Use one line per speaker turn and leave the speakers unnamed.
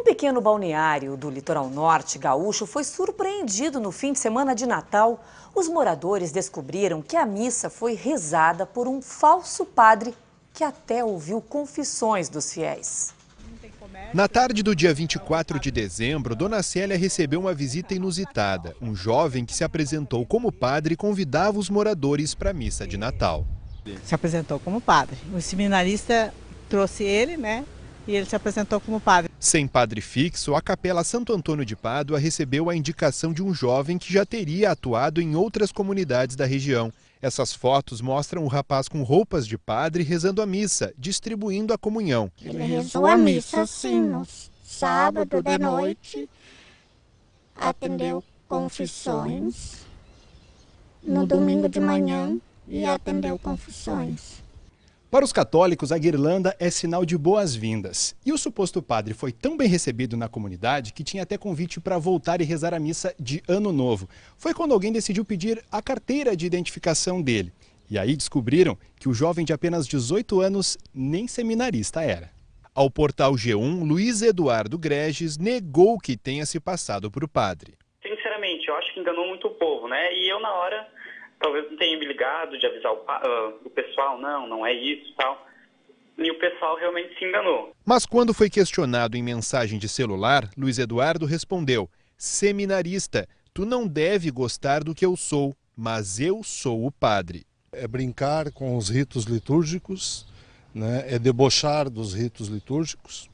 Um pequeno balneário do litoral norte gaúcho foi surpreendido no fim de semana de Natal. Os moradores descobriram que a missa foi rezada por um falso padre que até ouviu confissões dos fiéis.
Na tarde do dia 24 de dezembro, Dona Célia recebeu uma visita inusitada. Um jovem que se apresentou como padre convidava os moradores para a missa de Natal.
Se apresentou como padre. O seminarista trouxe ele, né? E ele se apresentou como padre.
Sem padre fixo, a Capela Santo Antônio de Pádua recebeu a indicação de um jovem que já teria atuado em outras comunidades da região. Essas fotos mostram o rapaz com roupas de padre rezando a missa, distribuindo a comunhão. Ele rezou a missa, sim, no
sábado de noite, atendeu confissões, no domingo de manhã e atendeu confissões.
Para os católicos, a guirlanda é sinal de boas-vindas. E o suposto padre foi tão bem recebido na comunidade que tinha até convite para voltar e rezar a missa de Ano Novo. Foi quando alguém decidiu pedir a carteira de identificação dele. E aí descobriram que o jovem de apenas 18 anos nem seminarista era. Ao portal G1, Luiz Eduardo Greges negou que tenha se passado por padre.
Sinceramente, eu acho que enganou muito o povo, né? E eu, na hora, talvez não tenha me ligado de avisar o, uh, o pessoal, não, não é isso e tal. E o pessoal realmente se enganou.
Mas quando foi questionado em mensagem de celular, Luiz Eduardo respondeu: Seminarista, tu não deve gostar do que eu sou, mas eu sou o padre. É brincar com os ritos litúrgicos, né? é debochar dos ritos litúrgicos,